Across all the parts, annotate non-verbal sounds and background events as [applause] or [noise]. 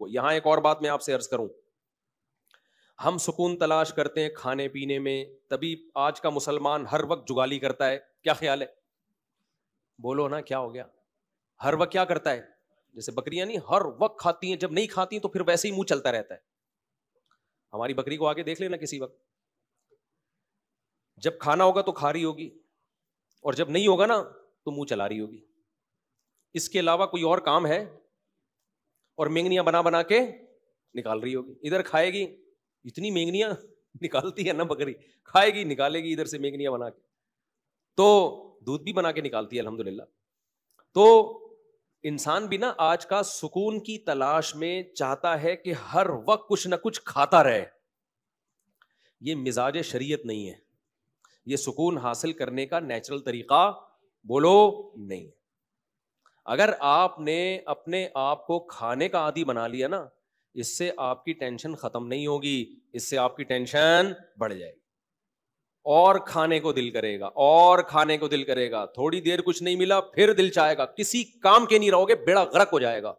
को यहाँ एक और बात मैं आपसे अर्ज करूं हम सुकून तलाश करते हैं खाने पीने में तभी आज का मुसलमान हर वक्त जुगाली करता है क्या ख्याल है बोलो ना क्या हो गया हर वक्त क्या करता है जैसे बकरियां नहीं हर वक्त खाती हैं जब नहीं खाती हैं तो फिर वैसे ही मुंह चलता रहता है हमारी बकरी को आगे देख लेना किसी वक्त जब खाना होगा तो खा रही होगी और जब नहीं होगा ना तो मुंह चला रही होगी इसके अलावा कोई और काम है और मेंगनियां बना बना के निकाल रही होगी इधर खाएगी इतनी मेंगनियां [laughs] निकालती है ना बकरी खाएगी निकालेगी इधर से मेंगनियां बना के तो दूध भी बना के निकालती है अल्हम्दुलिल्लाह तो इंसान भी ना आज का सुकून की तलाश में चाहता है कि हर वक्त कुछ ना कुछ खाता रहे ये मिजाज शरीयत नहीं है ये सुकून हासिल करने का नेचुरल तरीका बोलो नहीं है अगर आपने अपने आप को खाने का आदि बना लिया ना इससे आपकी टेंशन खत्म नहीं होगी इससे आपकी टेंशन बढ़ जाएगी और खाने को दिल करेगा और खाने को दिल करेगा थोड़ी देर कुछ नहीं मिला फिर दिल चाहेगा किसी काम के नहीं रहोगे बेड़ा गर्क हो जाएगा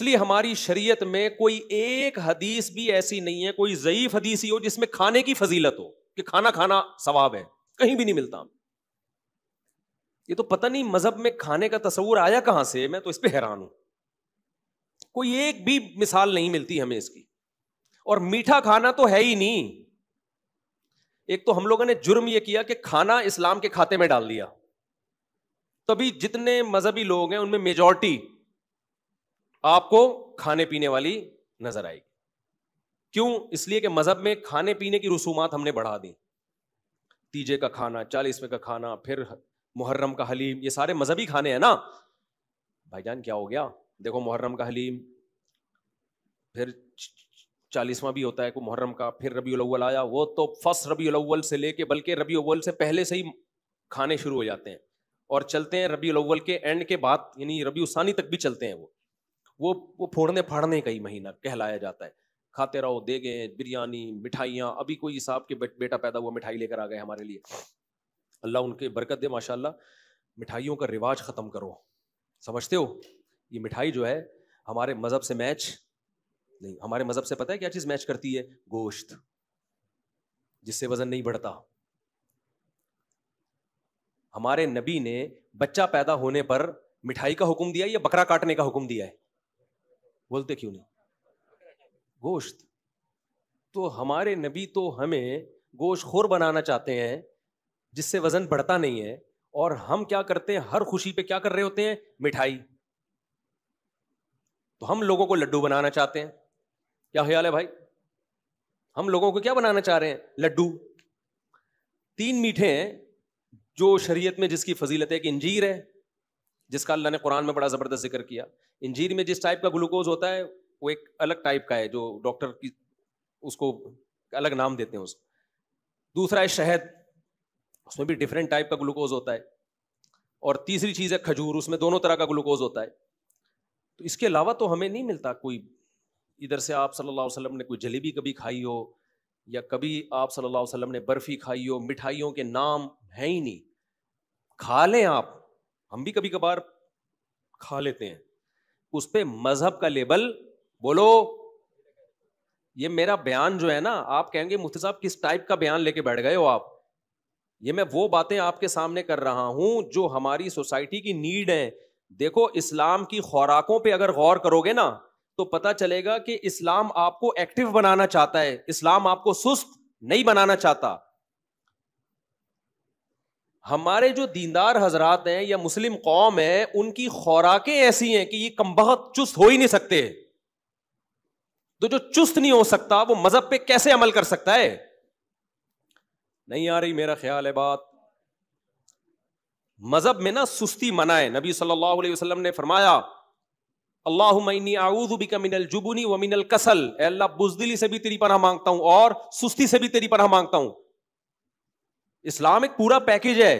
इसलिए हमारी शरीयत में कोई एक हदीस भी ऐसी नहीं है कोई जयीफ हदीस ही हो जिसमें खाने की फजीलत हो कि खाना खाना सवाब है कहीं भी नहीं मिलता ये तो पता नहीं मजहब में खाने का तस्वूर आया कहां से मैं तो इस पर हैरान हूं कोई एक भी मिसाल नहीं मिलती हमें इसकी और मीठा खाना तो है ही नहीं एक तो हम लोगों ने जुर्म यह किया कि खाना इस्लाम के खाते में डाल दिया तभी जितने मजहबी लोग हैं उनमें मेजोरिटी आपको खाने पीने वाली नजर आएगी क्यों इसलिए कि मजहब में खाने पीने की रसूमात हमने बढ़ा दी तीजे का खाना चालीसवें का खाना फिर मुहर्रम का हलीम ये सारे मजहबी खाने हैं ना भाई जान क्या हो गया देखो मुहर्रम का हलीम फिर चालीसवा भी होता है को मुहर्रम का फिर रबी अव्वल आया वो तो फर्स्ट रबी अव्वल से लेके बल्कि रबी अव्वल से पहले से ही खाने शुरू हो जाते हैं और चलते हैं रबी अव्वल के एंड के बाद यानी रबी उसानी तक भी चलते हैं वो वो वो फोड़ने फाड़ने का ही महीना कहलाया जाता है खाते रहो देगे बिरयानी मिठाइयाँ अभी कोई हिसाब के बेटा पैदा हुआ मिठाई लेकर आ गए हमारे लिए अल्लाह उनके बरकत दे माशाल्लाह मिठाइयों का रिवाज ख़त्म करो समझते हो ये मिठाई जो है हमारे मज़हब से मैच नहीं हमारे मज़हब से पता है क्या चीज़ मैच करती है गोश्त जिससे वज़न नहीं बढ़ता हमारे नबी ने बच्चा पैदा होने पर मिठाई का हुक्म दिया या बकरा काटने का हुक्म दिया है बोलते क्यों नहीं गोश्त तो हमारे नबी तो हमें गोश्त खोर बनाना चाहते हैं जिससे वजन बढ़ता नहीं है और हम क्या करते हैं हर खुशी पे क्या कर रहे होते हैं मिठाई तो हम लोगों को लड्डू बनाना चाहते हैं क्या ख्याल है भाई हम लोगों को क्या बनाना चाह रहे हैं लड्डू तीन मीठे हैं जो शरीयत में जिसकी फजीलत है कि इंजीर है जिसका अल्लाह ने कुरान में बड़ा ज़बरदस्त जिक्र किया इंजीर में जिस टाइप का ग्लूकोज होता है वो एक अलग टाइप का है जो डॉक्टर की उसको अलग नाम देते हैं उसको दूसरा है शहद उसमें भी डिफरेंट टाइप का ग्लूकोज होता है और तीसरी चीज़ है खजूर उसमें दोनों तरह का ग्लूकोज होता है तो इसके अलावा तो हमें नहीं मिलता कोई इधर से आप सल्लल्लाहु अलैहि वसल्लम ने कोई जलेबी कभी खाई हो या कभी आप सल्लल्लाहु अलैहि वसल्लम ने बर्फ़ी खाई हो मिठाइयों के नाम है ही नहीं खा लें आप हम भी कभी कभार खा लेते हैं उस पर मज़हब का लेबल बोलो ये मेरा बयान जो है ना आप कहेंगे मुफ्ती साहब किस टाइप का बयान लेके बैठ गए हो आप ये मैं वो बातें आपके सामने कर रहा हूं जो हमारी सोसाइटी की नीड है देखो इस्लाम की खुराकों पे अगर गौर करोगे ना तो पता चलेगा कि इस्लाम आपको एक्टिव बनाना चाहता है इस्लाम आपको सुस्त नहीं बनाना चाहता हमारे जो दीनदार हजरात हैं या मुस्लिम कौम है उनकी खुराकें ऐसी हैं कि ये कम कमबहत चुस्त हो ही नहीं सकते तो जो चुस्त नहीं हो सकता वो मजहब पे कैसे अमल कर सकता है नहीं आ रही मेरा ख्याल है बात मजहब में ना सुस्ती मनाए नबी सल्लल्लाहु अलैहि वसल्लम ने फरमाया अल्लाहनी आऊदुबिक कसल अल्लाह से भी तेरी पनाह मांगता हूं और सुस्ती से भी तेरी पनाह मांगता हूं इस्लाम एक पूरा पैकेज है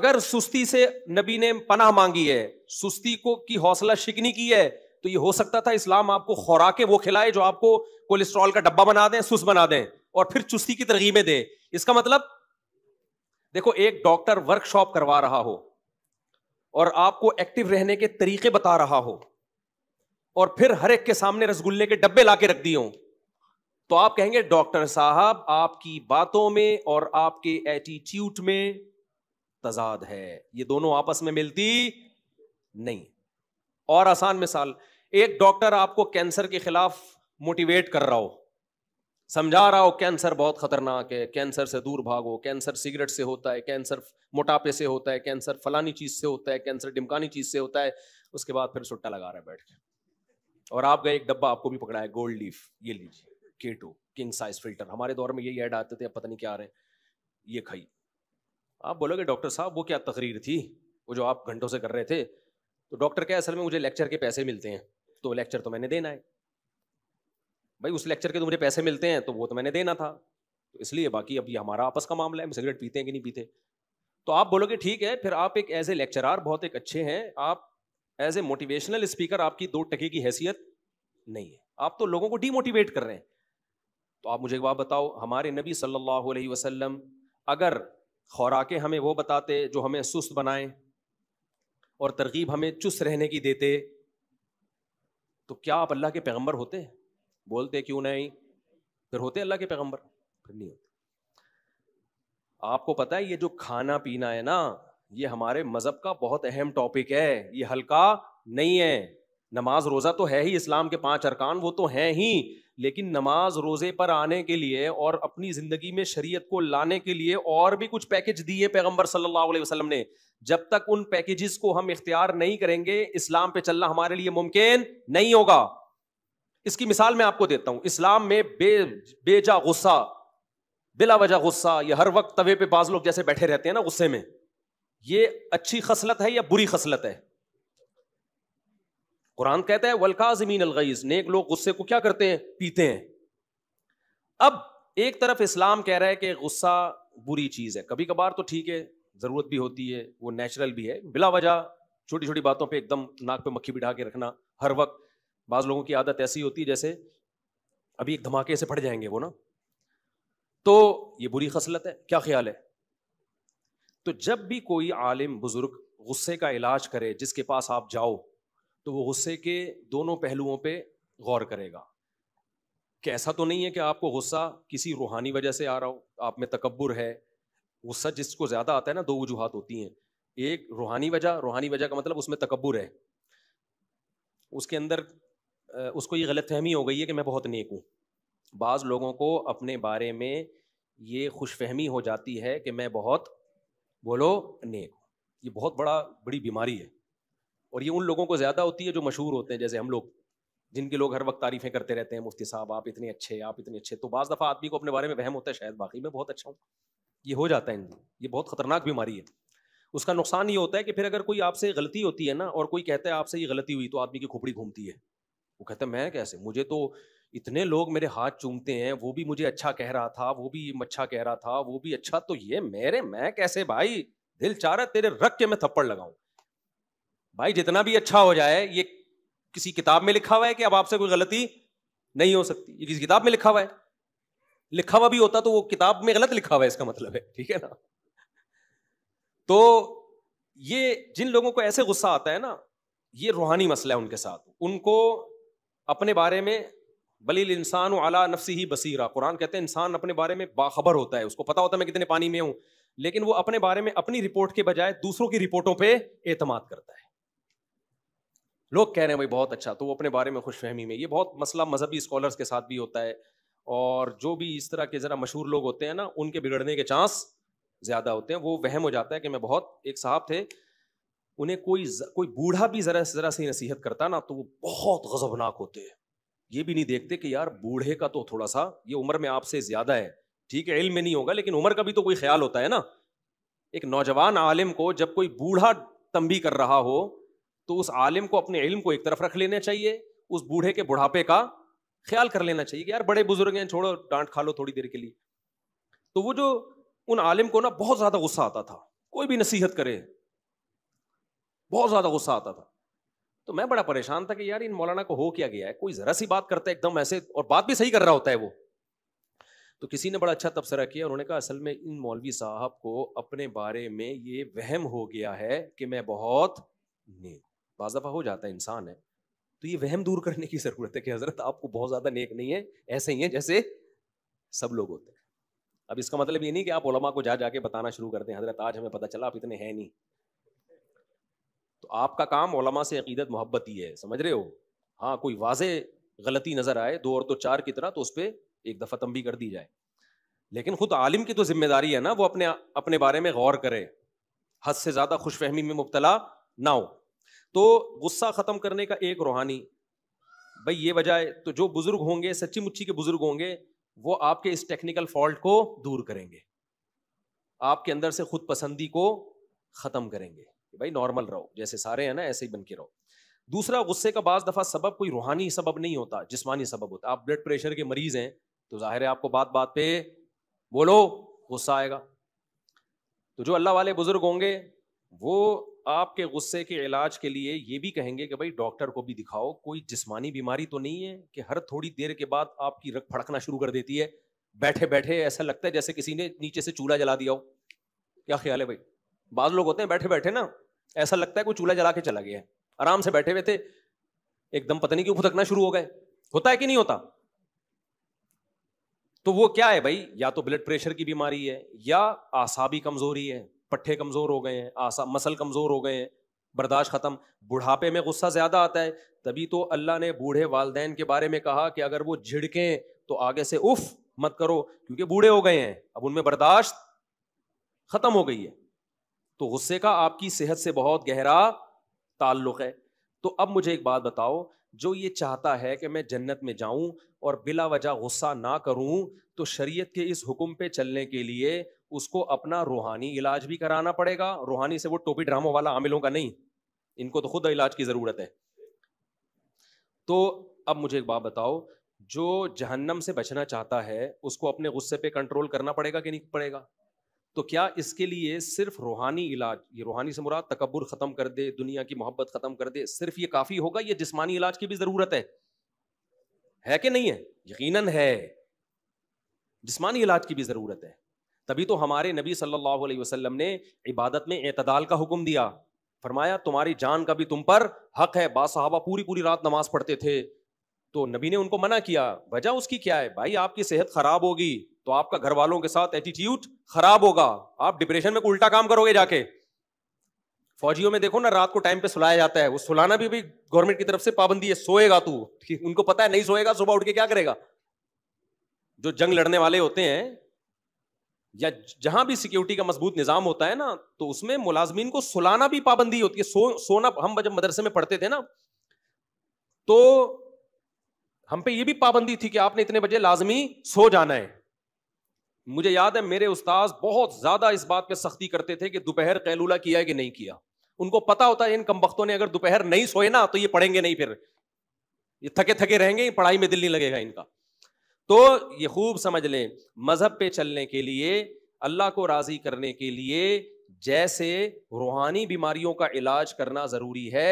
अगर सुस्ती से नबी ने पनाह मांगी है सुस्ती को की हौसला शिकनी की है तो यह हो सकता था इस्लाम आपको खुराके वो खिलाए जो आपको कोलेस्ट्रॉल का डब्बा बना दें सुस्त बना दें और फिर चुस्ती की तरगी में दे इसका मतलब देखो एक डॉक्टर वर्कशॉप करवा रहा हो और आपको एक्टिव रहने के तरीके बता रहा हो और फिर हर एक के सामने रसगुल्ले के डब्बे लाके रख दिए हो तो आप कहेंगे डॉक्टर साहब आपकी बातों में और आपके एटीट्यूड में तजाद है ये दोनों आपस में मिलती नहीं और आसान मिसाल एक डॉक्टर आपको कैंसर के खिलाफ मोटिवेट कर रहा हो समझा रहा हो कैंसर बहुत खतरनाक है कैंसर से दूर भागो कैंसर सिगरेट से होता है कैंसर मोटापे से होता है कैंसर फलानी चीज से होता है कैंसर डिमकानी चीज से होता है उसके बाद फिर सुट्टा लगा रहा है बैठ के और आपका एक डब्बा आपको भी पकड़ा है गोल्ड लीफ ये लीजिए के टू किंग साइज फिल्टर हमारे दौर में यही ऐड आते थे अब पता नहीं क्या आ रहे हैं ये खाई आप बोलोगे डॉक्टर साहब वो क्या तकरीर थी वो जो आप घंटों से कर रहे थे तो डॉक्टर क्या असल में मुझे लेक्चर के पैसे मिलते हैं तो लेक्चर तो मैंने देना है भाई उस लेक्चर के तो मुझे पैसे मिलते हैं तो वो तो मैंने देना था तो इसलिए बाकी अब ये हमारा आपस का मामला है हम सिगरेट पीते हैं कि नहीं पीते तो आप बोलोगे ठीक है फिर आप एक एज ए लेक्चरार बहुत एक अच्छे हैं आप एज ए मोटिवेशनल स्पीकर आपकी दो टके की हैसियत नहीं है आप तो लोगों को डीमोटिवेट कर रहे हैं तो आप मुझे एक बात बताओ हमारे नबी सल्लल्लाहु अलैहि वसल्लम अगर खुराकें हमें वो बताते जो हमें सुस्त बनाए और तरकीब हमें चुस्त रहने की देते तो क्या आप अल्लाह के पैगम्बर होते हैं बोलते क्यों नहीं फिर होते अल्लाह के पैगंबर फिर नहीं होते आपको पता है ये जो खाना पीना है ना ये हमारे मजहब का बहुत अहम टॉपिक है ये हल्का नहीं है नमाज रोज़ा तो है ही इस्लाम के पांच अरकान वो तो है ही लेकिन नमाज रोज़े पर आने के लिए और अपनी ज़िंदगी में शरीयत को लाने के लिए और भी कुछ पैकेज दिए पैगंबर सल्लल्लाहु अलैहि वसल्लम ने जब तक उन पैकेजेस को हम इख्तियार नहीं करेंगे इस्लाम पे चलना हमारे लिए मुमकिन नहीं होगा इसकी मिसाल मैं आपको देता हूं इस्लाम में बे बेजा गुस्सा बिला वजह गुस्सा या हर वक्त तवे पे बाज लोग जैसे बैठे रहते हैं ना गुस्से में ये अच्छी खसलत है या बुरी खसलत है कुरान कहता है वलका जमीन अलगईज नेक लोग गुस्से को क्या करते हैं पीते हैं अब एक तरफ इस्लाम कह रहा है कि गुस्सा बुरी चीज है कभी कभार तो ठीक है जरूरत भी होती है वो नेचुरल भी है बिला वजह छोटी छोटी बातों पर एकदम नाक पे मक्खी बिठा के रखना हर वक्त बाज़ लोगों की आदत ऐसी होती है जैसे अभी एक धमाके से फट जाएंगे वो ना तो ये बुरी खसलत है क्या ख्याल है तो जब भी कोई आलिम बुज़ुर्ग गुस्से का इलाज करे जिसके पास आप जाओ तो वो गुस्से के दोनों पहलुओं पे गौर करेगा कि ऐसा तो नहीं है कि आपको गुस्सा किसी रूहानी वजह से आ रहा हो आप में तकबर है गुस्सा जिसको ज़्यादा आता है ना दो वजूहत होती हैं एक रूहानी वजह रूहानी वजह का मतलब उसमें तकबर है उसके अंदर उसको ये गलत फहमी हो गई है कि मैं बहुत नेक हूँ बाज़ लोगों को अपने बारे में ये खुश फहमी हो जाती है कि मैं बहुत बोलो नेक हूँ ये बहुत बड़ा बड़ी बीमारी है और ये उन लोगों को ज़्यादा होती है जो मशहूर होते हैं जैसे हम लोग जिनके लोग हर वक्त तारीफ़ें करते रहते हैं मुफ्ती साहब आप इतने अच्छे आप इतने अच्छे तो बज़ दफ़ा आदमी को अपने बारे में वहम होता है शायद बाकी मैं बहुत अच्छा हूँ ये हो जाता है ये बहुत ख़तरनाक बीमारी है उसका नुकसान ये होता है कि फिर अगर कोई आपसे गलती होती है ना और कोई कहता है आपसे ये गलती हुई तो आदमी की खोपड़ी घूमती है वो हैं मैं कैसे मुझे तो इतने लोग मेरे हाथ चूमते हैं वो भी मुझे अच्छा कह रहा था वो भी अच्छा कह रहा था वो भी अच्छा तो ये मेरे मैं कैसे भाई दिल चाह रहा तेरे रख के मैं थप्पड़ लगाऊं भाई जितना भी अच्छा हो जाए ये किसी किताब में लिखा हुआ है कि अब आपसे कोई गलती नहीं हो सकती ये किसी किताब में लिखा हुआ है लिखा हुआ भी होता तो वो किताब में गलत लिखा हुआ है इसका मतलब है ठीक है ना तो ये जिन लोगों को ऐसे गुस्सा आता है ना ये रूहानी मसला है उनके साथ उनको अपने बारे में बलिल इंसान अला नफसी ही बसीरा कुरान कहते हैं इंसान अपने बारे में बाखबर होता है उसको पता होता है मैं कितने पानी में हूँ लेकिन वो अपने बारे में अपनी रिपोर्ट के बजाय दूसरों की रिपोर्टों पर एतमाद करता है लोग कह रहे हैं भाई बहुत अच्छा तो वो अपने बारे में खुश फहमी में ये बहुत मसला मजहबी स्कॉलर्स के साथ भी होता है और जो भी इस तरह के ज़रा मशहूर लोग होते हैं ना उनके बिगड़ने के चांस ज़्यादा होते हैं वो वहम हो जाता है कि मैं बहुत एक साहब थे उन्हें कोई कोई बूढ़ा भी ज़रा ज़रा सी नसीहत करता ना तो वो बहुत गजबनाक होते हैं ये भी नहीं देखते कि यार बूढ़े का तो थोड़ा सा ये उम्र में आपसे ज़्यादा है ठीक है इल्म में नहीं होगा लेकिन उम्र का भी तो कोई ख्याल होता है ना एक नौजवान आलिम को जब कोई बूढ़ा तंबी कर रहा हो तो उस आलिम को अपने इल्म को एक तरफ रख लेना चाहिए उस बूढ़े के बुढ़ापे का ख्याल कर लेना चाहिए कि यार बड़े बुजुर्ग हैं छोड़ो डांट खा लो थोड़ी देर के लिए तो वो जो उन आलिम को ना बहुत ज़्यादा गुस्सा आता था कोई भी नसीहत करे बहुत ज़्यादा गुस्सा आता था तो मैं बड़ा परेशान था कि यार इन मौलाना को हो क्या गया है कोई ज़रा सी बात करता है एकदम ऐसे और बात भी सही कर रहा होता है वो तो किसी ने बड़ा अच्छा तबसरा किया उन्होंने कहा असल में इन मौलवी साहब को अपने बारे में ये वहम हो गया है कि मैं बहुत नेक बाजफा हो जाता है इंसान है तो ये वहम दूर करने की ज़रूरत है कि हज़रत आपको बहुत ज़्यादा नेक नहीं है ऐसे ही है जैसे सब लोग होते हैं अब इसका मतलब ये नहीं कि आप ओलमा को जा जाके बताना शुरू करते हैं हजरत आज हमें पता चला आप इतने हैं नहीं आपका काम ओलमा से अकीदत मोहब्बत ही है समझ रहे हो हाँ कोई वाज गलती नज़र आए दो और तो चार की तरह तो उस पर एक दफ़ा तम भी कर दी जाए लेकिन खुद आलिम की तो जिम्मेदारी है ना वो अपने अपने बारे में गौर करे हद से ज़्यादा खुश फहमी में मुबतला ना हो तो गुस्सा ख़त्म करने का एक रूहानी भाई ये वजह तो जो बुज़ुर्ग होंगे सच्ची मुच्छी के बुज़ुर्ग होंगे वो आपके इस टेक्निकल फॉल्ट को दूर करेंगे आपके अंदर से खुद पसंदी को ख़त्म करेंगे कि भाई नॉर्मल रहो जैसे सारे हैं ना ऐसे ही बन के रहो दूसरा गुस्से का बाज दफ़ा सबब कोई रूहानी सबब नहीं होता जिसमानी सबब होता आप ब्लड प्रेशर के मरीज हैं तो ज़ाहिर है आपको बात बात पे बोलो गुस्सा आएगा तो जो अल्लाह वाले बुजुर्ग होंगे वो आपके गुस्से के इलाज के लिए ये भी कहेंगे कि भाई डॉक्टर को भी दिखाओ कोई जिस्मानी बीमारी तो नहीं है कि हर थोड़ी देर के बाद आपकी रख फड़कना शुरू कर देती है बैठे बैठे ऐसा लगता है जैसे किसी ने नीचे से चूल्हा जला दिया हो क्या ख्याल है भाई बाद लोग होते हैं बैठे बैठे ना ऐसा लगता है कोई चूल्हा जला के चला गया है आराम से बैठे हुए थे एकदम पता नहीं क्यों फुदकना शुरू हो गए होता है कि नहीं होता तो वो क्या है भाई या तो ब्लड प्रेशर की बीमारी है या आसा भी कमजोरी है पट्ठे कमजोर हो गए हैं आसा मसल कमजोर हो गए हैं बर्दाश्त खत्म बुढ़ापे में गुस्सा ज्यादा आता है तभी तो अल्लाह ने बूढ़े वालदेन के बारे में कहा कि अगर वो झिड़के तो आगे से उफ मत करो क्योंकि बूढ़े हो गए हैं अब उनमें बर्दाश्त खत्म हो गई है तो गुस्से का आपकी सेहत से बहुत गहरा ताल्लुक है तो अब मुझे एक बात बताओ जो ये चाहता है कि मैं जन्नत में जाऊं और बिला वजह गुस्सा ना करूं तो शरीयत के इस हुक्म पे चलने के लिए उसको अपना रूहानी इलाज भी कराना पड़ेगा रूहानी से वो टोपी ड्रामों वाला आमिलों का नहीं इनको तो खुद इलाज की ज़रूरत है तो अब मुझे एक बात बताओ जो जहन्नम से बचना चाहता है उसको अपने गुस्से पे कंट्रोल करना पड़ेगा कि नहीं पड़ेगा तो क्या इसके लिए सिर्फ रूहानी इलाज ये रूहानी से मुराद तकबर ख़त्म कर दे दुनिया की मोहब्बत ख़त्म कर दे सिर्फ ये काफ़ी होगा ये जिसमानी इलाज की भी ज़रूरत है है कि नहीं है यकीन है जिसमानी इलाज की भी ज़रूरत है तभी तो हमारे नबी सल्लल्लाहु अलैहि वसल्लम ने इबादत में एतदाल का हुक्म दिया फरमाया तुम्हारी जान का भी तुम पर हक है बासहाबा पूरी पूरी रात नमाज पढ़ते थे तो नबी ने उनको मना किया वजह उसकी क्या है भाई आपकी सेहत खराब होगी तो आपका घर वालों के साथ एटीट्यूड खराब होगा आप डिप्रेशन में उल्टा काम करोगे जाके फौजियों में देखो ना रात को टाइम पे सुलाया जाता है वो सुलाना भी भी गवर्नमेंट की तरफ से पाबंदी है सोएगा तू उनको पता है नहीं सोएगा सुबह उठ के क्या करेगा जो जंग लड़ने वाले होते हैं या जहां भी सिक्योरिटी का मजबूत निजाम होता है ना तो उसमें मुलाजमीन को सुलाना भी पाबंदी होती है सो, सोना हम जब मदरसे में पढ़ते थे ना तो हम पे ये भी पाबंदी थी कि आपने इतने बजे लाजमी सो जाना है मुझे याद है मेरे उस्ताद बहुत ज़्यादा इस बात पे सख्ती करते थे कि दोपहर कैलूला किया है कि नहीं किया उनको पता होता है इन कमबख्तों ने अगर दोपहर नहीं सोए ना तो ये पढ़ेंगे नहीं फिर ये थके थके रहेंगे पढ़ाई में दिल नहीं लगेगा इनका तो ये खूब समझ लें मज़हब पे चलने के लिए अल्लाह को राज़ी करने के लिए जैसे रूहानी बीमारियों का इलाज करना ज़रूरी है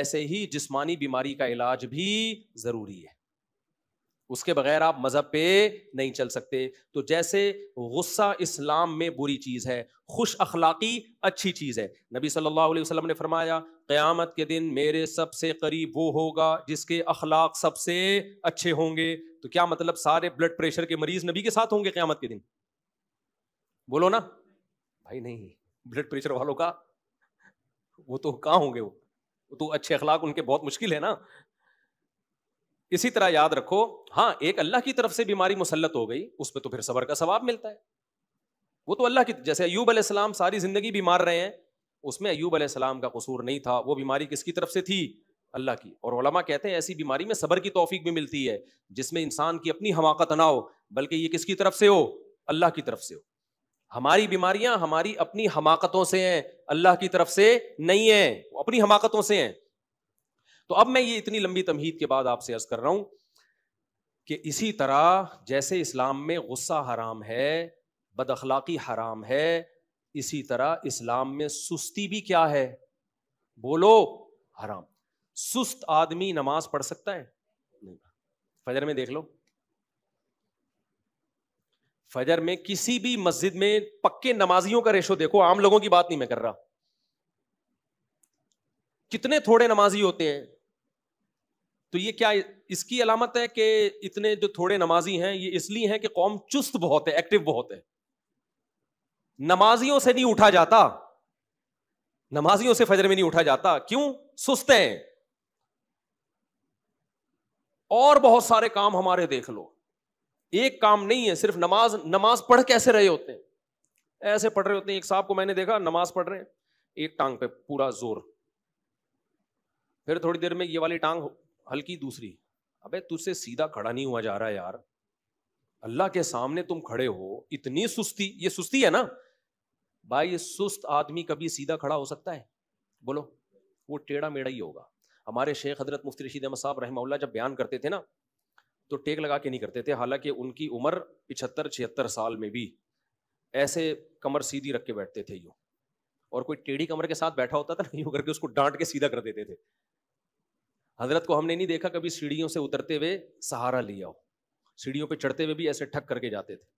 ऐसे ही जिस्मानी बीमारी का इलाज भी ज़रूरी है उसके बगैर आप मज़हब पे नहीं चल सकते तो जैसे गुस्सा इस्लाम में बुरी चीज़ है खुश अखलाकी अच्छी चीज़ है नबी सल्लल्लाहु अलैहि वसल्लम ने फरमाया क़यामत के दिन मेरे सबसे करीब वो होगा जिसके अखलाक सबसे अच्छे होंगे तो क्या मतलब सारे ब्लड प्रेशर के मरीज़ नबी के साथ होंगे क़्यामत के दिन बोलो ना भाई नहीं ब्लड प्रेशर वालों का वो तो कहाँ होंगे वो तो अच्छे अखलाक उनके बहुत मुश्किल है ना इसी तरह याद रखो हाँ एक अल्लाह की तरफ से बीमारी मुसलत हो गई उस पर तो फिर सबर का सवाब मिलता है वो तो अल्लाह की जैसे अयूब अलैहिस्सलाम सारी ज़िंदगी बीमार रहे हैं उसमें अयूब अलैहिस्सलाम का कसूर नहीं था वो बीमारी किसकी तरफ से थी अल्लाह की और ओलमा कहते हैं ऐसी बीमारी में सबर की तोफीक भी मिलती है जिसमें इंसान की अपनी हमाकत ना हो बल्कि ये किसकी तरफ से हो अल्लाह की तरफ से हो हमारी बीमारियां हमारी अपनी हमाकतों से हैं अल्लाह की तरफ से नहीं है अपनी हमाकतों से हैं तो अब मैं ये इतनी लंबी तमहीद के बाद आपसे अर्ज कर रहा हूं कि इसी तरह जैसे इस्लाम में गुस्सा हराम है बदखलाकी हराम है इसी तरह इस्लाम में सुस्ती भी क्या है बोलो हराम सुस्त आदमी नमाज पढ़ सकता है नहीं फजर में देख लो फजर में किसी भी मस्जिद में पक्के नमाजियों का रेशो देखो आम लोगों की बात नहीं मैं कर रहा कितने थोड़े नमाजी होते हैं तो ये क्या इसकी अलामत है कि इतने जो थोड़े नमाजी हैं ये इसलिए हैं कि कौम चुस्त बहुत है एक्टिव बहुत है नमाजियों से नहीं उठा जाता नमाजियों से फजर में नहीं उठा जाता क्यों सुस्त हैं और बहुत सारे काम हमारे देख लो एक काम नहीं है सिर्फ नमाज नमाज पढ़ कैसे रहे होते हैं ऐसे पढ़ रहे होते हैं एक साहब को मैंने देखा नमाज पढ़ रहे हैं एक टांग पे पूरा जोर फिर थोड़ी देर में ये वाली टांग हल्की दूसरी अबे तुझसे सीधा खड़ा नहीं हुआ जा रहा यार अल्लाह के सामने तुम खड़े हो इतनी सुस्ती ये सुस्ती है ना भाई ये सुस्त आदमी कभी सीधा खड़ा हो सकता है बोलो वो टेढ़ा मेढ़ा ही होगा हमारे शेख हजरत मुफ्ती रशीद अहमद साहब रहमा जब बयान करते थे ना तो टेक लगा के नहीं करते थे हालांकि उनकी उम्र पिछहत्तर छिहत्तर साल में भी ऐसे कमर सीधी रख के बैठते थे यूँ और कोई टेढ़ी कमर के साथ बैठा होता था ना यूँ करके उसको डांट के सीधा कर देते थे हजरत को हमने नहीं देखा कभी सीढ़ियों से उतरते हुए सहारा लिया हो सीढ़ियों पे चढ़ते हुए भी ऐसे ठक करके जाते थे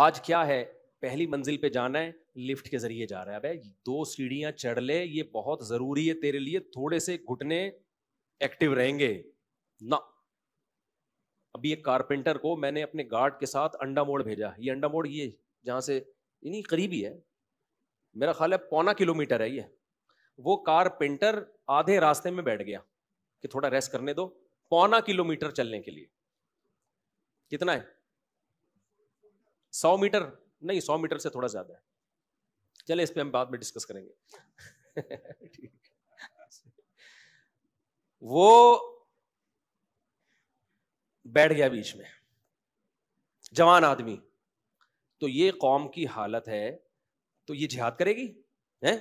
आज क्या है पहली मंजिल पे जाना है लिफ्ट के जरिए जा रहा है अब दो सीढ़ियां चढ़ ले ये बहुत जरूरी है तेरे लिए थोड़े से घुटने एक्टिव रहेंगे ना अभी एक कारपेंटर को मैंने अपने गार्ड के साथ अंडा मोड़ भेजा ये अंडा मोड़ ये जहां से नहीं करीबी है मेरा ख्याल है पौना किलोमीटर है ये वो कारपेंटर आधे रास्ते में बैठ गया कि थोड़ा रेस्ट करने दो पौना किलोमीटर चलने के लिए कितना है सौ मीटर नहीं सौ मीटर से थोड़ा ज्यादा है चले इस पर हम बाद में डिस्कस करेंगे [laughs] वो बैठ गया बीच में जवान आदमी तो ये कौम की हालत है तो ये जिहाद करेगी हैं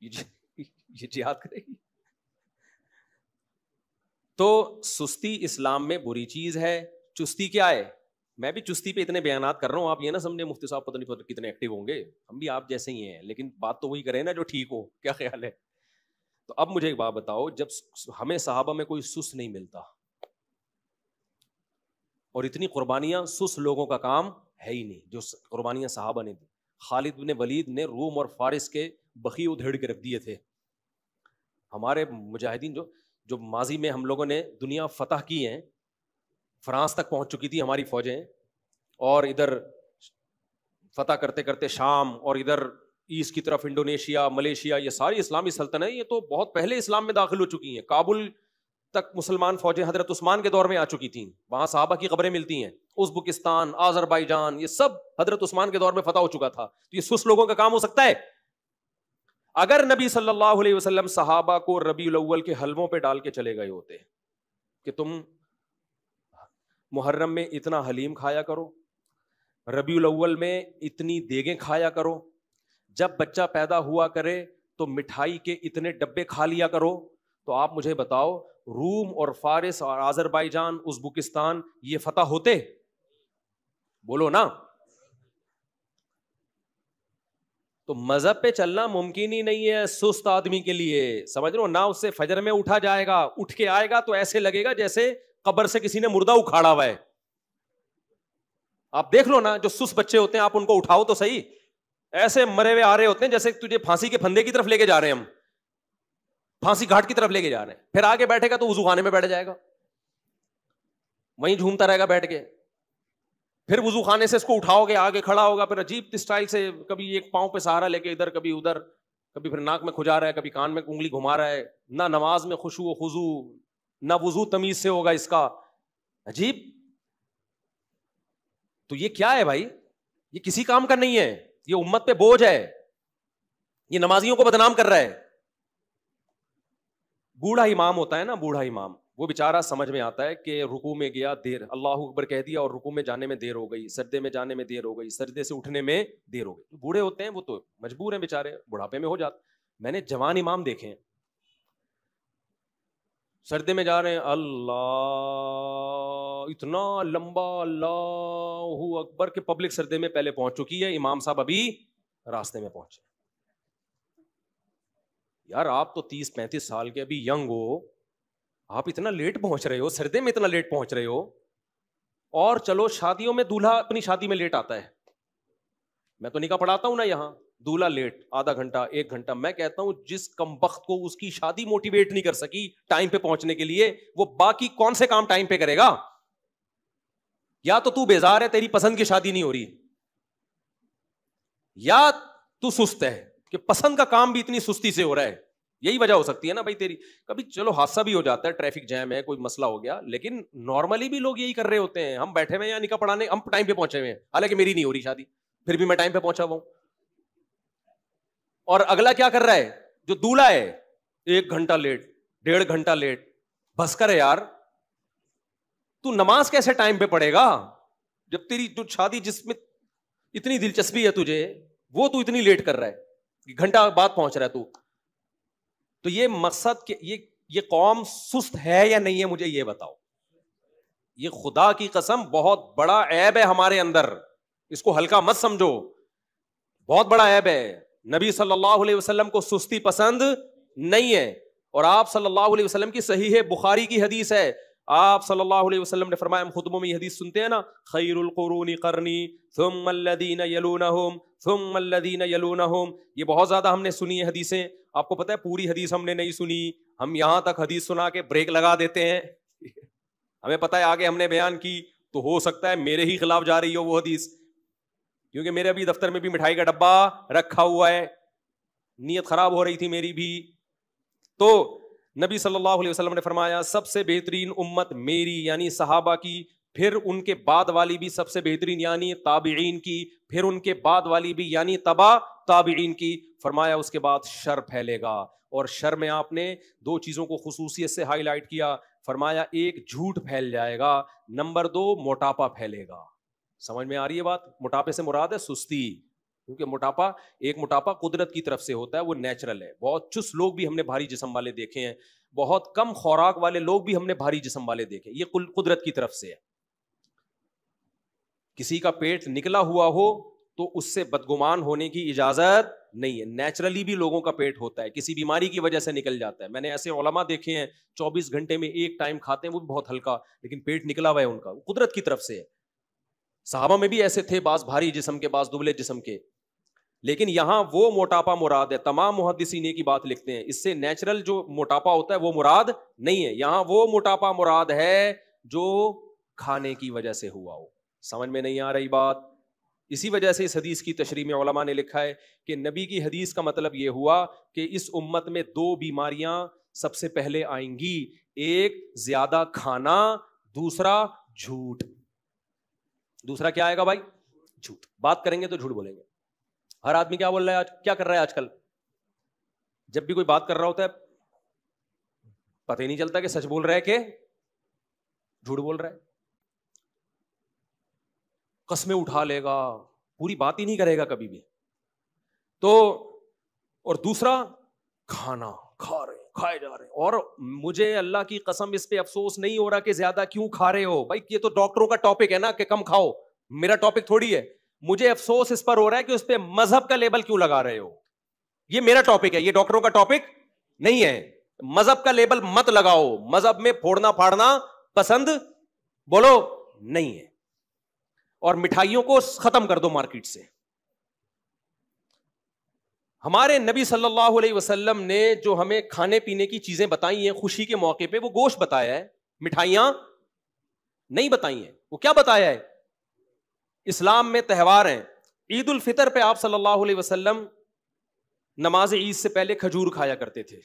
[laughs] ये ये जिहाद करेगी तो सुस्ती इस्लाम में बुरी चीज है चुस्ती क्या है मैं भी चुस्ती पे इतने बयान कर रहा हूं आप ये ना समझे मुफ्ती साहब पता नहीं कितने एक्टिव होंगे हम भी आप जैसे ही हैं लेकिन बात तो वही करें ना जो ठीक हो क्या ख्याल है तो अब मुझे एक बात बताओ जब हमें साहबा में कोई सुस नहीं मिलता और इतनी कुर्बानियां सुस लोगों का काम है ही नहीं जो कुर्बानियां साहबा ने दी खालिद ने वलीद ने रूम और फारिस के बखी उधेड़ के रख दिए थे हमारे मुजाहिदीन जो जो माजी में हम लोगों ने दुनिया फतह की है फ्रांस तक पहुंच चुकी थी हमारी फौजें और इधर फतह करते करते शाम और इधर ईस्ट की तरफ इंडोनेशिया मलेशिया ये सारी इस्लामी सल्तनत ये तो बहुत पहले इस्लाम में दाखिल हो चुकी हैं काबुल तक मुसलमान फौजें हजरत उस्मान के दौर में आ चुकी थी वहां साहबा की खबरें मिलती हैं उज्बुकिस्तान आजरबाईजान ये सब हजरत उस्मान के दौर में फतह हो चुका था तो ये सुस्त लोगों का काम हो सकता है अगर नबी सल्लल्लाहु अलैहि वसल्लम सहाबा को रबी अव्वल के हलवों पे डाल के चले गए होते कि तुम मुहर्रम में इतना हलीम खाया करो रबी अव्वल में इतनी देगें खाया करो जब बच्चा पैदा हुआ करे तो मिठाई के इतने डब्बे खा लिया करो तो आप मुझे बताओ रूम और फारिस और आजरबाईजान उज्बुकिस्तान ये फतह होते बोलो ना तो मजहब पे चलना मुमकिन ही नहीं है सुस्त आदमी के लिए समझ लो ना उससे फजर में उठा जाएगा उठ के आएगा तो ऐसे लगेगा जैसे कब्र से किसी ने मुर्दा उखाड़ा हुआ है आप देख लो ना जो सुस्त बच्चे होते हैं आप उनको उठाओ तो सही ऐसे मरे हुए आ रहे होते हैं जैसे तुझे फांसी के फंदे की तरफ लेके जा रहे हैं हम फांसी घाट की तरफ लेके जा रहे हैं फिर आगे बैठेगा तो उजू खाने में बैठ जाएगा वहीं झूमता रहेगा बैठ के फिर वजू खाने से इसको उठाओगे आगे खड़ा होगा फिर अजीब स्टाइल से कभी एक पाँव पे सहारा लेके इधर कभी उधर कभी फिर नाक में खुजा रहा है कभी कान में उंगली घुमा रहा है ना नमाज में खुशू खुजू ना वजू तमीज से होगा इसका अजीब तो ये क्या है भाई ये किसी काम का नहीं है ये उम्मत पे बोझ है ये नमाजियों को बदनाम कर रहा है बूढ़ा इमाम होता है ना बूढ़ा इमाम वो बेचारा समझ में आता है कि रुकू में गया देर अल्लाह अकबर कह दिया और रुकू में जाने में देर हो गई सर्दे में जाने में देर हो गई सर्दे से उठने में देर हो गई तो बूढ़े होते हैं वो तो मजबूर हैं बेचारे बुढ़ापे में हो जाते मैंने जवान इमाम देखे हैं सर्दे में जा रहे हैं अल्लाह इतना लंबा अल्लाह अकबर के पब्लिक सर्दे में पहले पहुंच चुकी है इमाम साहब अभी रास्ते में पहुंचे यार आप तो तीस पैंतीस साल के अभी यंग हो आप इतना लेट पहुंच रहे हो सरदे में इतना लेट पहुंच रहे हो और चलो शादियों में दूल्हा अपनी शादी में लेट आता है मैं तो निका पढ़ाता हूं ना यहां दूल्हा लेट आधा घंटा एक घंटा मैं कहता हूं जिस कम वक्त को उसकी शादी मोटिवेट नहीं कर सकी टाइम पे पहुंचने के लिए वो बाकी कौन से काम टाइम पे करेगा या तो तू बेजार है तेरी पसंद की शादी नहीं हो रही या तू सुस्त है कि पसंद का काम भी इतनी सुस्ती से हो रहा है यही वजह हो सकती है ना भाई तेरी कभी चलो हादसा भी हो जाता है ट्रैफिक जैम है कोई मसला हो गया लेकिन नॉर्मली भी लोग यही कर रहे होते हैं हम बैठे हुए हैं या निका पढ़ाने हम टाइम पे पहुंचे हुए हैं हालांकि मेरी नहीं हो रही शादी फिर भी मैं टाइम पे पहुंचा हुआ हूं और अगला क्या कर रहा है जो दूल्हा है एक घंटा लेट डेढ़ घंटा लेट बस कर यार तू नमाज कैसे टाइम पे पड़ेगा जब तेरी जो शादी जिसमें इतनी दिलचस्पी है तुझे वो तू इतनी लेट कर रहा है घंटा बाद पहुंच रहा है तू तो ये मकसद के ये ये कौम सुस्त है या नहीं है मुझे ये बताओ ये खुदा की कसम बहुत बड़ा ऐब है हमारे अंदर इसको हल्का मत समझो बहुत बड़ा ऐब है नबी सल्लल्लाहु अलैहि वसल्लम को सुस्ती पसंद नहीं है और आप सल्लल्लाहु अलैहि वसल्लम की सही है बुखारी की हदीस है आप सल्लल्लाहु अलैहि वसल्लम ने फरमाया हम खुदबों में हदीस सुनते हैं ना खैरुलकरूनी करनी थुम यलूनहुम थुम यलूनहुम ये बहुत ज़्यादा हमने सुनी है हदीसें आपको पता है पूरी हदीस हमने नहीं सुनी हम यहां तक हदीस सुना के ब्रेक लगा देते हैं [laughs] हमें पता है आगे हमने बयान की तो हो सकता है मेरे ही खिलाफ जा रही हो वो हदीस क्योंकि मेरे अभी दफ्तर में भी मिठाई का डब्बा रखा हुआ है नीयत खराब हो रही थी मेरी भी तो नबी सल्लल्लाहु अलैहि वसल्लम ने फरमाया सबसे बेहतरीन उम्मत मेरी यानी सहाबा की फिर उनके बाद वाली भी सबसे बेहतरीन यानी ताबीन की फिर उनके बाद वाली भी यानी तबा ताबीन की फरमाया उसके बाद शर फैलेगा और शर में आपने दो चीज़ों को खसूसियत से हाईलाइट किया फरमाया एक झूठ फैल जाएगा नंबर दो मोटापा फैलेगा समझ में आ रही है बात मोटापे से मुराद है सुस्ती क्योंकि मोटापा एक मोटापा कुदरत की तरफ से होता है वो नेचुरल है बहुत चुस्त लोग भी हमने भारी जिसम वाले देखे हैं बहुत कम खुराक वाले लोग भी हमने भारी जिसम वाले देखे ये कुदरत की तरफ से है किसी का पेट निकला हुआ हो तो उससे बदगुमान होने की इजाज़त नहीं है नेचुरली भी लोगों का पेट होता है किसी बीमारी की वजह से निकल जाता है मैंने ऐसे ओलमा देखे हैं चौबीस घंटे में एक टाइम खाते हैं वो भी बहुत हल्का लेकिन पेट निकला हुआ है उनका कुदरत की तरफ से है साहबा में भी ऐसे थे बास भारी जिसम के बास दुबले जिसम के लेकिन यहाँ वो मोटापा मुराद है तमाम मुहदसिन की बात लिखते हैं इससे नेचुरल जो मोटापा होता है वो मुराद नहीं है यहाँ वो मोटापा मुराद है जो खाने की वजह से हुआ हो समझ में नहीं आ रही बात इसी वजह से इस हदीस की तशरी में ओलमा ने लिखा है कि नबी की हदीस का मतलब ये हुआ कि इस उम्मत में दो बीमारियां सबसे पहले आएंगी एक ज्यादा खाना दूसरा झूठ दूसरा क्या आएगा भाई झूठ बात करेंगे तो झूठ बोलेंगे हर आदमी क्या बोल रहा है आज क्या कर रहा है आजकल जब भी कोई बात कर रहा होता है पता ही नहीं चलता कि सच बोल रहा है कि झूठ बोल रहा है कस्में उठा लेगा पूरी बात ही नहीं करेगा कभी भी तो और दूसरा खाना खा रहे खाए जा रहे और मुझे अल्लाह की कसम इस पे अफसोस नहीं हो रहा कि ज्यादा क्यों खा रहे हो भाई ये तो डॉक्टरों का टॉपिक है ना कि कम खाओ मेरा टॉपिक थोड़ी है मुझे अफसोस इस पर हो रहा है कि उस पर मजहब का लेबल क्यों लगा रहे हो ये मेरा टॉपिक है ये डॉक्टरों का टॉपिक नहीं है मजहब का लेबल मत लगाओ मजहब में फोड़ना फाड़ना पसंद बोलो नहीं है और मिठाइयों को खत्म कर दो मार्केट से हमारे नबी सल्लल्लाहु अलैहि वसल्लम ने जो हमें खाने पीने की चीजें बताई हैं खुशी के मौके पे वो गोश्त बताया है मिठाइया नहीं बताई हैं वो क्या बताया है इस्लाम में त्यौहार हैं ईद उल फितर पे आप सल्लल्लाहु अलैहि वसल्लम नमाज ईद से पहले खजूर खाया करते थे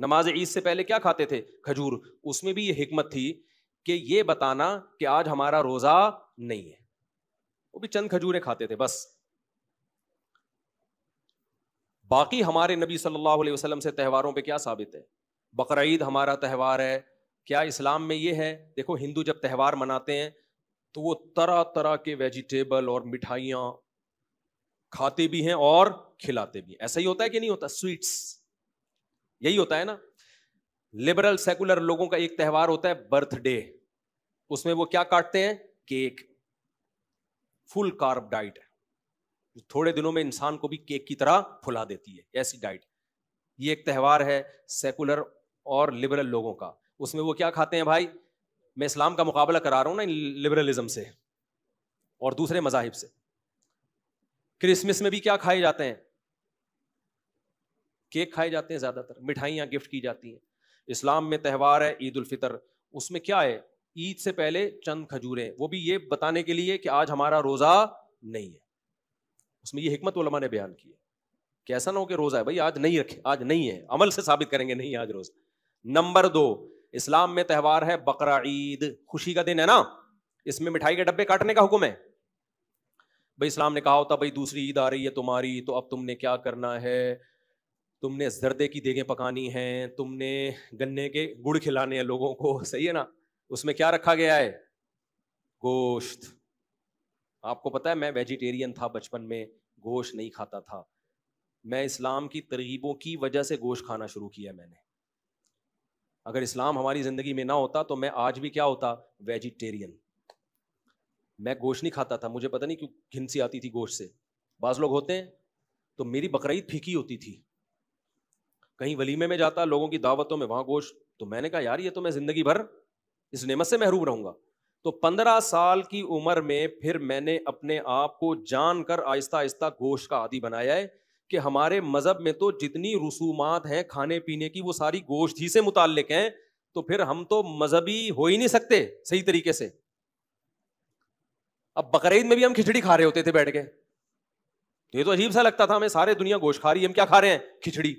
नमाज ईद से पहले क्या खाते थे खजूर उसमें भी ये हिकमत थी कि ये बताना कि आज हमारा रोज़ा नहीं है वो भी चंद खजूरें खाते थे बस बाकी हमारे नबी सल्लल्लाहु अलैहि वसल्लम से त्यौहारों पे क्या साबित है बकर हमारा त्यौहार है क्या इस्लाम में ये है देखो हिंदू जब त्यौहार मनाते हैं तो वो तरह तरह के वेजिटेबल और मिठाइयाँ खाते भी हैं और खिलाते भी हैं ऐसा ही होता है कि नहीं होता स्वीट्स यही होता है ना लिबरल सेकुलर लोगों का एक त्यौहार होता है बर्थडे उसमें वो क्या काटते हैं केक फुल कार्ब डाइट है जो थोड़े दिनों में इंसान को भी केक की तरह फुला देती है ऐसी डाइट ये एक त्यौहार है सेकुलर और लिबरल लोगों का उसमें वो क्या खाते हैं भाई मैं इस्लाम का मुकाबला करा रहा हूं ना लिबरलिज्म से और दूसरे मजाहिब से क्रिसमस में भी क्या खाए जाते हैं केक खाए जाते हैं ज़्यादातर मिठाइयां गिफ्ट की जाती हैं इस्लाम में त्यौहार है ईद उल फितर उसमें क्या है ईद से पहले चंद खजूरें वो भी ये बताने के लिए कि आज हमारा रोज़ा नहीं है उसमें ये हमत वलमा ने बयान किया है कि ऐसा ना हो कि रोज़ा है भाई आज नहीं रखे आज नहीं है अमल से साबित करेंगे नहीं आज रोज़ा नंबर दो इस्लाम में त्यौहार है बकरा ईद खुशी का दिन है ना इसमें मिठाई के डब्बे काटने का हुक्म है भाई इस्लाम ने कहा होता भाई दूसरी ईद आ रही है तुम्हारी तो अब तुमने क्या करना है तुमने जर्दे की देगे पकानी हैं तुमने गन्ने के गुड़ खिलाने हैं लोगों को सही है ना उसमें क्या रखा गया है गोश्त आपको पता है मैं वेजिटेरियन था बचपन में गोश्त नहीं खाता था मैं इस्लाम की तरगीबों की वजह से गोश्त खाना शुरू किया मैंने अगर इस्लाम हमारी ज़िंदगी में ना होता तो मैं आज भी क्या होता वेजिटेरियन मैं गोश्त नहीं खाता था मुझे पता नहीं क्यों घिनसी आती थी गोश्त से बाज़ लोग होते हैं तो मेरी बकरीद फीकी होती थी कहीं वलीमे में जाता लोगों की दावतों में वहां गोश्त तो मैंने कहा यार ये तो मैं ज़िंदगी भर इस नेमत से महरूम रहूंगा तो पंद्रह साल की उम्र में फिर मैंने अपने आप को जान कर आहिस्ता आहिस्ता गोश्त का आदि बनाया है कि हमारे मज़हब में तो जितनी रसूमात हैं खाने पीने की वो सारी गोश्त ही से मुतक हैं तो फिर हम तो मजहबी हो ही नहीं सकते सही तरीके से अब बकर में भी हम खिचड़ी खा रहे होते थे बैठ के तो ये तो अजीब सा लगता था हमें सारे दुनिया गोश्त खा रही है हम क्या खा रहे हैं खिचड़ी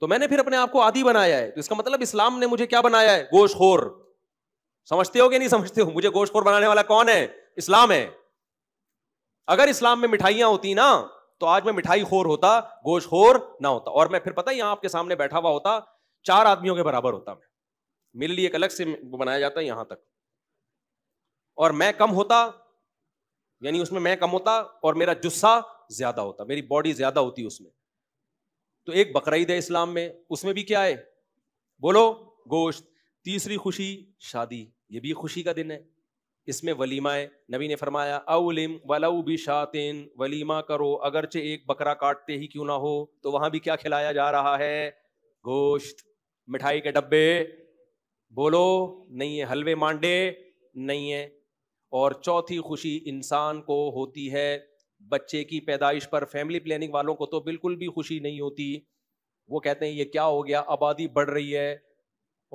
तो मैंने फिर अपने आप को आदि बनाया है तो इसका मतलब इस्लाम ने मुझे क्या बनाया है गोश्त खोर समझते हो कि नहीं समझते हो मुझे गोश्तखोर बनाने वाला कौन है इस्लाम है अगर इस्लाम में मिठाइयां होती ना तो आज मैं मिठाई खोर होता गोश्तखोर ना होता और मैं फिर पता है यहां आपके सामने बैठा हुआ होता चार आदमियों के बराबर होता मैं मेरे लिए एक अलग से बनाया जाता है यहां तक और मैं कम होता यानी उसमें मैं कम होता और मेरा जुस्सा ज्यादा होता मेरी बॉडी ज्यादा होती उसमें तो एक बकरीद है इस्लाम में उसमें भी क्या है बोलो गोश्त तीसरी खुशी शादी ये भी खुशी का दिन है इसमें वलीमा है नबी ने फरमाया अवलिम वलऊ भी शातिन वलीमा करो अगरचे एक बकरा काटते ही क्यों ना हो तो वहाँ भी क्या खिलाया जा रहा है गोश्त मिठाई के डब्बे बोलो नहीं है हलवे मांडे नहीं है और चौथी खुशी इंसान को होती है बच्चे की पैदाइश पर फैमिली प्लानिंग वालों को तो बिल्कुल भी खुशी नहीं होती वो कहते हैं ये क्या हो गया आबादी बढ़ रही है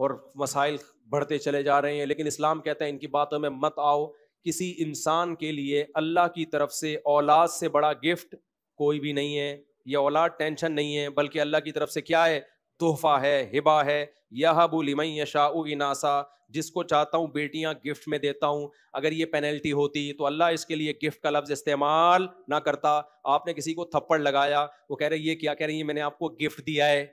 और मसाइल बढ़ते चले जा रहे हैं लेकिन इस्लाम कहता है इनकी बातों में मत आओ किसी इंसान के लिए अल्लाह की तरफ से औलाद से बड़ा गिफ्ट कोई भी नहीं है यह औलाद टेंशन नहीं है बल्कि अल्लाह की तरफ से क्या है तोहफ़ा है हिबा है यहबुलमई यशाह इनासा जिसको चाहता हूँ बेटियाँ गिफ्ट में देता हूँ अगर ये पेनल्टी होती तो अल्लाह इसके लिए गिफ्ट का लफ्ज़ इस्तेमाल ना करता आपने किसी को थप्पड़ लगाया वो कह रहे ये क्या कह रही है मैंने आपको गिफ्ट दिया है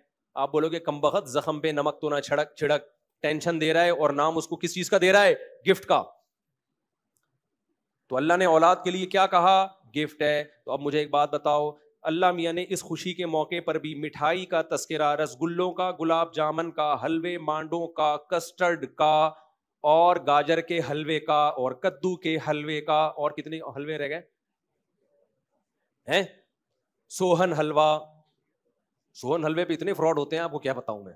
आप बोलोगे कम बखत जख्म पे नमक तो ना छिड़क छिड़क टेंशन दे रहा है और नाम उसको किस चीज का दे रहा है गिफ्ट का तो अल्लाह ने औलाद के लिए क्या कहा गिफ्ट है तो अब मुझे एक बात बताओ अल्लाह मियाँ ने इस खुशी के मौके पर भी मिठाई का तस्करा रसगुल्लों का गुलाब जामुन का हलवे मांडो का कस्टर्ड का और गाजर के हलवे का और कद्दू के हलवे का और कितने हलवे रह गए हैं सोहन हलवा सोहन हलवे पे इतने फ्रॉड होते हैं आपको क्या बताऊं मैं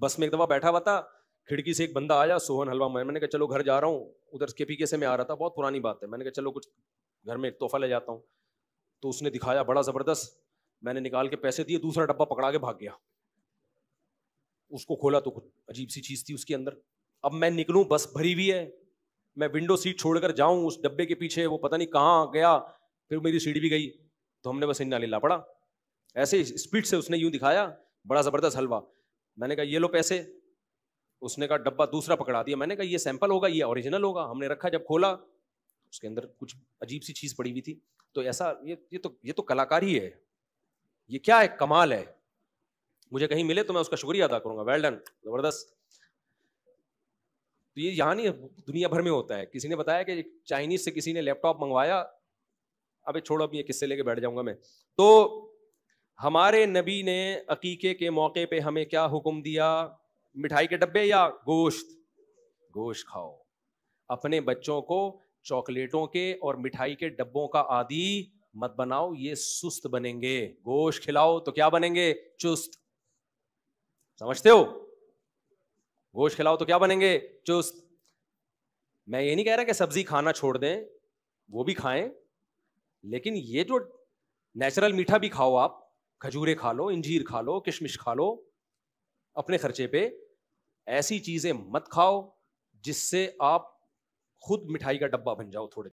बस में एक दफा बैठा हुआ था खिड़की से एक बंदा आया सोहन हलवा मैं मैंने कहा चलो घर जा रहा हूँ उधर के पी के से मैं आ रहा था बहुत पुरानी बात है मैंने कहा चलो कुछ घर में एक तोहफा ले जाता हूँ तो उसने दिखाया बड़ा ज़बरदस्त मैंने निकाल के पैसे दिए दूसरा डब्बा पकड़ा के भाग गया उसको खोला तो कुछ अजीब सी चीज़ थी उसके अंदर अब मैं निकलूं बस भरी हुई है मैं विंडो सीट छोड़कर जाऊं उस डब्बे के पीछे वो पता नहीं कहाँ गया फिर मेरी सीट भी गई तो हमने बस इन्ना लीला पड़ा ऐसे स्पीड से उसने यूं दिखाया बड़ा ज़बरदस्त हलवा मैंने कहा ये लो पैसे उसने कहा डब्बा दूसरा पकड़ा दिया मैंने कहा ये सैंपल होगा ये ओरिजिनल होगा हमने रखा जब खोला उसके अंदर कुछ अजीब सी चीज़ पड़ी हुई थी तो ऐसा ये ये तो ये तो कलाकार है ये क्या है कमाल है मुझे कहीं मिले तो मैं उसका शुक्रिया अदा करूंगा वेल डन ज़बरदस्त तो ये यहाँ नहीं दुनिया भर में होता है किसी ने बताया कि चाइनीज से किसी ने लैपटॉप मंगवाया अबे छोड़ो अब ये किससे लेके बैठ जाऊंगा मैं तो हमारे नबी ने अकीके के मौके पे हमें क्या हुक्म दिया मिठाई के डब्बे या गोश्त गोश्त खाओ अपने बच्चों को चॉकलेटों के और मिठाई के डब्बों का आदि मत बनाओ ये सुस्त बनेंगे गोश्त खिलाओ तो क्या बनेंगे चुस्त समझते हो गोश्त खिलाओ तो क्या बनेंगे चुस्त मैं ये नहीं कह रहा कि सब्जी खाना छोड़ दें वो भी खाएं लेकिन ये जो नेचुरल मीठा भी खाओ आप खजूरे खा लो इंजीर खा लो किशमिश खा लो अपने खर्चे पे ऐसी चीज़ें मत खाओ जिससे आप खुद मिठाई का डब्बा बन जाओ थोड़े